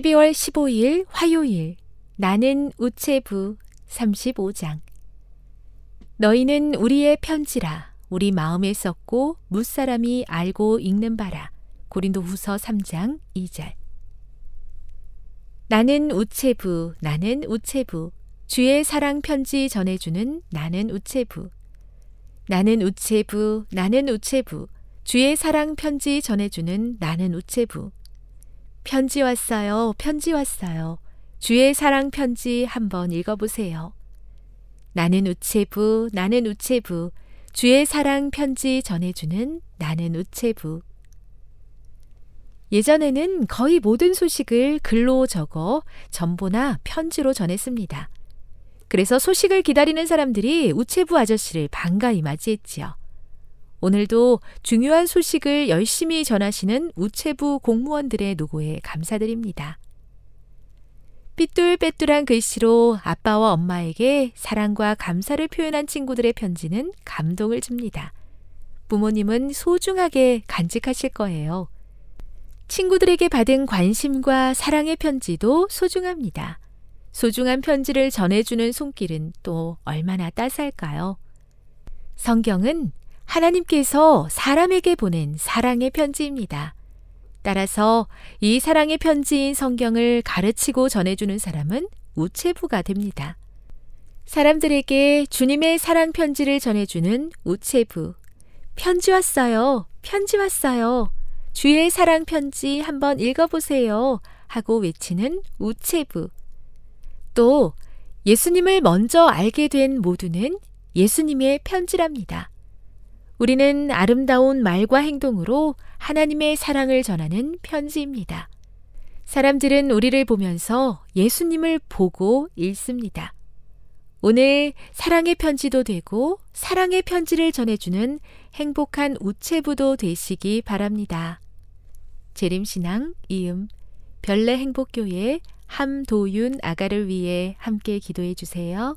12월 15일 화요일 나는 우체부 35장 너희는 우리의 편지라 우리 마음에 썼고 무사람이 알고 읽는 바라 고린도 후서 3장 2절 나는 우체부 나는 우체부 주의 사랑 편지 전해주는 나는 우체부 나는 우체부 나는 우체부 주의 사랑 편지 전해주는 나는 우체부 편지 왔어요. 편지 왔어요. 주의 사랑 편지 한번 읽어보세요. 나는 우체부, 나는 우체부. 주의 사랑 편지 전해주는 나는 우체부. 예전에는 거의 모든 소식을 글로 적어 전보나 편지로 전했습니다. 그래서 소식을 기다리는 사람들이 우체부 아저씨를 반가이 맞이했지요. 오늘도 중요한 소식을 열심히 전하시는 우체부 공무원들의 노고에 감사드립니다. 삐뚤빼뚤한 글씨로 아빠와 엄마에게 사랑과 감사를 표현한 친구들의 편지는 감동을 줍니다. 부모님은 소중하게 간직하실 거예요. 친구들에게 받은 관심과 사랑의 편지도 소중합니다. 소중한 편지를 전해주는 손길은 또 얼마나 따스할까요? 성경은 하나님께서 사람에게 보낸 사랑의 편지입니다. 따라서 이 사랑의 편지인 성경을 가르치고 전해주는 사람은 우체부가 됩니다. 사람들에게 주님의 사랑 편지를 전해주는 우체부. 편지 왔어요. 편지 왔어요. 주의 사랑 편지 한번 읽어보세요. 하고 외치는 우체부. 또 예수님을 먼저 알게 된 모두는 예수님의 편지랍니다. 우리는 아름다운 말과 행동으로 하나님의 사랑을 전하는 편지입니다. 사람들은 우리를 보면서 예수님을 보고 읽습니다. 오늘 사랑의 편지도 되고 사랑의 편지를 전해주는 행복한 우체부도 되시기 바랍니다. 재림신앙 이음 별내 행복교회 함도윤 아가를 위해 함께 기도해 주세요.